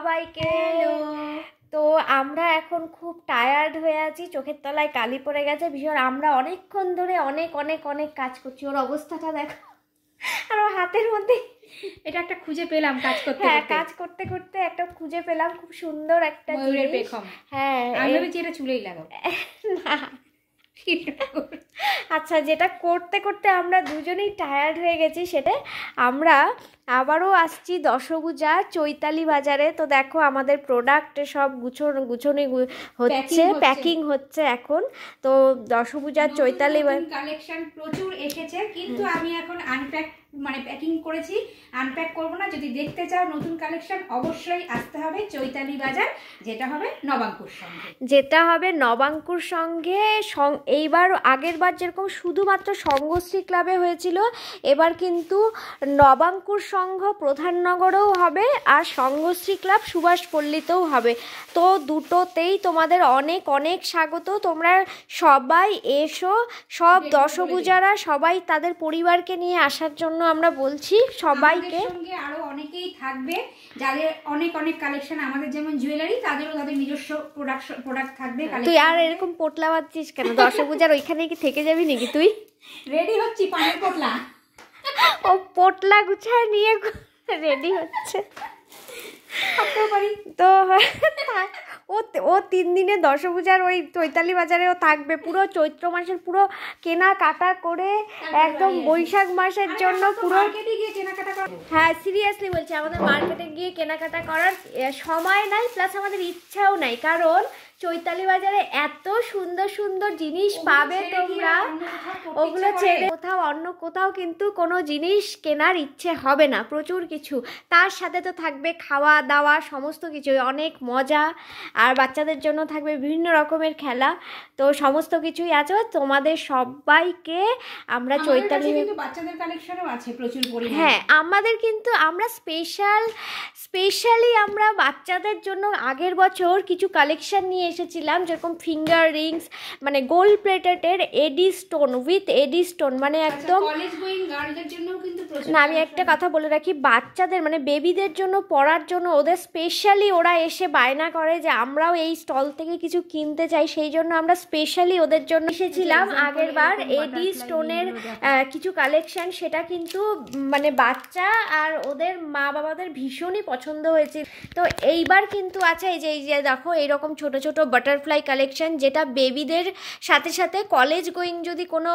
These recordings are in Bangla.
সবাইকে তো আমরা এখন খুব টায়ার্ড হয়ে আছি চোখের তলায় কালি পড়ে গেছে ভীষণ আমরা অনেকক্ষণ ধরে অনেক অনেক অনেক কাজ করছি ওর অবস্থাটা দেখো আর হাতের মধ্যে এটা একটা খুঁজে পেলাম কাজ করতে হ্যাঁ কাজ করতে করতে একটা খুঁজে পেলাম খুব সুন্দর একটা হ্যাঁ আমি এটা চুলেই লাগাবো না আচ্ছা যেটা করতে করতে আমরা দুজনেই টায়ার্ড হয়ে গেছি সেটা আমরা আবারও আসছি দশগুজা চৈতালি বাজারে তো দেখো আমাদের প্রোডাক্ট সব গুছন গুছনে হচ্ছে প্যাকিং হচ্ছে এখন তো দশভূজার চৈতালি কালেকশন প্রচুর এসেছে কিন্তু আমি এখন আনপ্যাক মানে প্যাকিং করেছি আনপ্যাক করব না যদি দেখতে চাও নতুন কালেকশন অবশ্যই আসতে হবে চৈতালি বাজার যেটা হবে নবাঙ্কুর সঙ্গে যেটা হবে নবাঙ্কুর সঙ্গে এইবার আগের বার যেরকম শুধুমাত্র সংঘশ্রী ক্লাবে হয়েছিল এবার কিন্তু নবাঙ্কুর সঙ্গে সংঘ প্রধাননগরেও হবে আর সংঘশ্রী ক্লাব সুভাষপল্লিতেও হবে তো দুটোতেই তোমাদের অনেক অনেক স্বাগত তোমরা সবাই এসো সব দশভূজারা সবাই তাদের পরিবারকে নিয়ে আসার জন্য আমরা বলছি সবাইকে সঙ্গে আরও অনেকেই থাকবে যাদের অনেক অনেক কালেকশন আমাদের যেমন জুয়েলারি তাদেরও তাদের নিজস্ব প্রোডাক্ট প্রোডাক্ট থাকবে তুই আর এরকম পোটলা বাঁধছিস কেন দশভূজার ওইখানে কি থেকে যাবি নাকি তুই রেডি হচ্ছি পানের পোটলা ও পোটলা গুছায় নিয়ে রেডি হচ্ছে তো ও ও তিন দিনে দশপূজার ওই চৈতালি বাজারে ও থাকবে পুরো চৈত্র মাসের পুরো কেনা কাটা করে একদম বৈশাখ মাসের আচ্ছা, জন্য পুরো হ্যাঁ সিরিয়াসলি বলছি আমাদের মার্কেটে গিয়ে কেনাকাটা করার সময় নাই প্লাস আমাদের ইচ্ছাও নাই কারণ চৈতালি বাজারে এত সুন্দর সুন্দর জিনিস পাবে তোমরা ওগুলো ছেড়ে কোথাও অন্য কোথাও কিন্তু কোনো জিনিস কেনার ইচ্ছে হবে না প্রচুর কিছু তার সাথে তো থাকবে খাওয়া দাওয়া সমস্ত কিছু অনেক মজা আর বাচ্চাদের জন্য থাকবে বিভিন্ন রকমের খেলা তো সমস্ত কিছুই আছে তোমাদের সবাইকে আমরা চৈতালি বাচ্চাদের কালেকশনও আছে প্রচুর হ্যাঁ আমাদের কিন্তু আমরা স্পেশাল স্পেশালি আমরা বাচ্চাদের জন্য আগের বছর কিছু কালেকশন নিয়ে এসেছিলাম যেরকম ফিঙ্গার রিংস মানে গোল্ড প্লেটেটের AD stone with AD stone মানে আচ্ছা, একদম না আমি একটা কথা বলে রাখি বাচ্চাদের মানে বেবিদের জন্য পড়ার জন্য ওদের স্পেশালি ওরা এসে বায়না করে যে আমরাও এই স্টল থেকে কিছু কিনতে চাই সেই জন্য আমরা স্পেশালি ওদের জন্য এসেছিলাম আগের বার এডি স্টোনের কিছু কালেকশন সেটা কিন্তু মানে বাচ্চা আর ওদের মা বাবাদের ভীষণই পছন্দ হয়েছে তো এইবার কিন্তু আছে এই যে এই যে দেখো এইরকম ছোট ছোট বাটারফ্লাই কালেকশন যেটা বেবিদের সাথে সাথে কলেজ গোয়িং যদি কোনো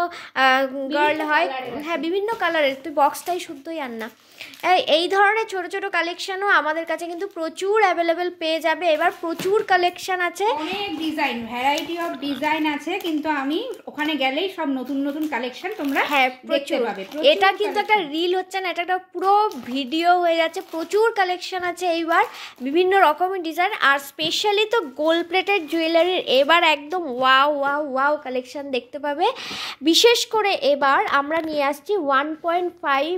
গার্ল হয় হ্যাঁ বিভিন্ন কালারের তুই বক্সটাই শুদ্ধই আন না এই ধরনের ছোট ছোট কালেকশনও আমাদের কাছে কিন্তু প্রচুর অ্যাভেলেবেল পেয়ে যাবে এবার প্রচুর কালেকশন আছে অনেক ডিজাইন ভ্যারাইটি অফ ডিজাইন আছে কিন্তু আমি ওখানে গেলেই সব নতুন নতুন কালেকশন তোমরা হ্যাঁ প্রচুর পাবে এটা কিন্তু একটা রিল হচ্ছে না এটা একটা পুরো ভিডিও হয়ে যাচ্ছে প্রচুর কালেকশন আছে এইবার বিভিন্ন রকমের ডিজাইন আর স্পেশালি তো গোল প্লেটের এক্সের জুয়েলারির এবার একদম ওয়াও ওয়াও ওয়াও কালেকশান দেখতে পাবে বিশেষ করে এবার আমরা নিয়ে আসছি ওয়ান পয়েন্ট ফাইভ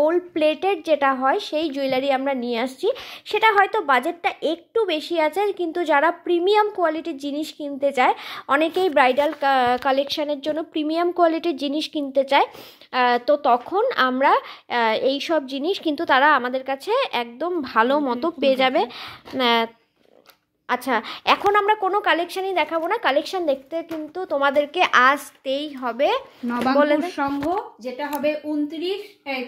গোল্ড প্লেটের যেটা হয় সেই জুয়েলারি আমরা নিয়ে আসছি সেটা হয়তো বাজেটটা একটু বেশি আছে কিন্তু যারা প্রিমিয়াম কোয়ালিটির জিনিস কিনতে চায় অনেকেই ব্রাইডাল কালেকশানের জন্য প্রিমিয়াম কোয়ালিটির জিনিস কিনতে চায় তো তখন আমরা এই সব জিনিস কিন্তু তারা আমাদের কাছে একদম ভালো মতো পেয়ে যাবে আচ্ছা এখন আমরা কোনো কালেকশনই দেখাবো না কালেকশন দেখতে কিন্তু তোমাদেরকে আসতেই হবে নবাঙ্কুর সংঘ যেটা হবে উনত্রিশ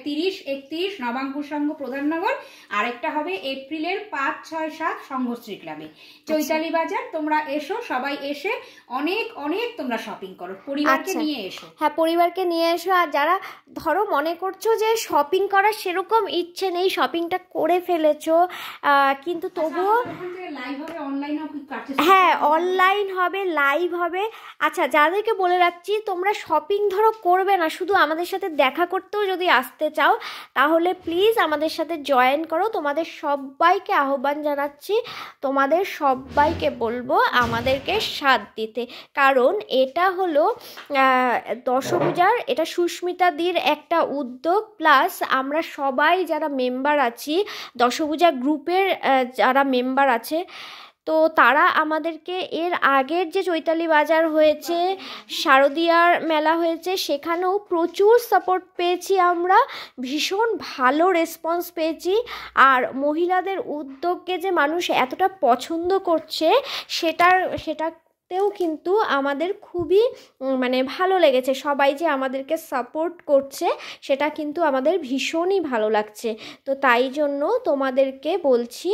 তিরিশ একত্রিশ নবাঙ্কুর সংঘ প্রধাননগর আরেকটা হবে এপ্রিলের পাঁচ ছয় সাত সংঘশ্রী আচ্ছা। ক্লাবে চৈতালি বাজার তোমরা এসো সবাই এসে অনেক অনেক তোমরা শপিং করো পরিবারকে আচ্ছা। নিয়ে এসো হ্যাঁ পরিবারকে নিয়ে এসো আর যারা ধরো মনে করছো যে শপিং করার সেরকম ইচ্ছে নেই শপিংটা করে ফেলেছো কিন্তু আচ্ছা, তবুও লাইভ হবে হ্যাঁ অনলাইন হবে লাইভ হবে আচ্ছা যাদেরকে বলে রাখছি তোমরা শপিং ধরো করবে না শুধু আমাদের সাথে দেখা করতেও যদি আসতে চাও তাহলে প্লিজ আমাদের সাথে জয়েন করো তোমাদের সবাইকে আহ্বান জানাচ্ছি তোমাদের সবাইকে বলবো আমাদেরকে সাথ দিতে কারণ এটা হলো দশপূজার এটা সুস্মিতা দির একটা উদ্যোগ প্লাস আমরা সবাই যারা মেম্বার আছি দশপূজা গ্রুপের যারা মেম্বার আছে তো তারা আমাদেরকে এর আগের যে চৈতালি বাজার হয়েছে শারদীয়ার মেলা হয়েছে সেখানেও প্রচুর সাপোর্ট পেয়েছি আমরা ভীষণ ভালো রেসপন্স পেয়েছি আর মহিলাদের উদ্যোগকে যে মানুষ এতটা পছন্দ করছে সেটার সেটা তেও কিন্তু আমাদের খুবই মানে ভালো লেগেছে সবাই যে আমাদেরকে সাপোর্ট করছে সেটা কিন্তু আমাদের ভীষণই ভালো লাগছে তো তাই জন্য তোমাদেরকে বলছি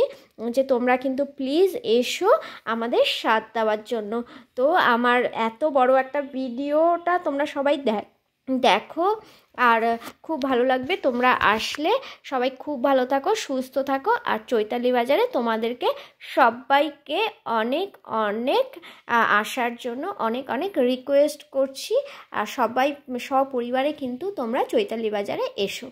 যে তোমরা কিন্তু প্লিজ এসো আমাদের স্বাদ দেওয়ার জন্য তো আমার এত বড় একটা ভিডিওটা তোমরা সবাই দেখ দেখো আর খুব ভালো লাগবে তোমরা আসলে সবাই খুব ভালো থাকো সুস্থ থাকো আর চৈতালি বাজারে তোমাদেরকে সবাইকে অনেক অনেক আসার জন্য অনেক অনেক রিকোয়েস্ট করছি আর সবাই সপরিবারে কিন্তু তোমরা চৈতালি বাজারে এসো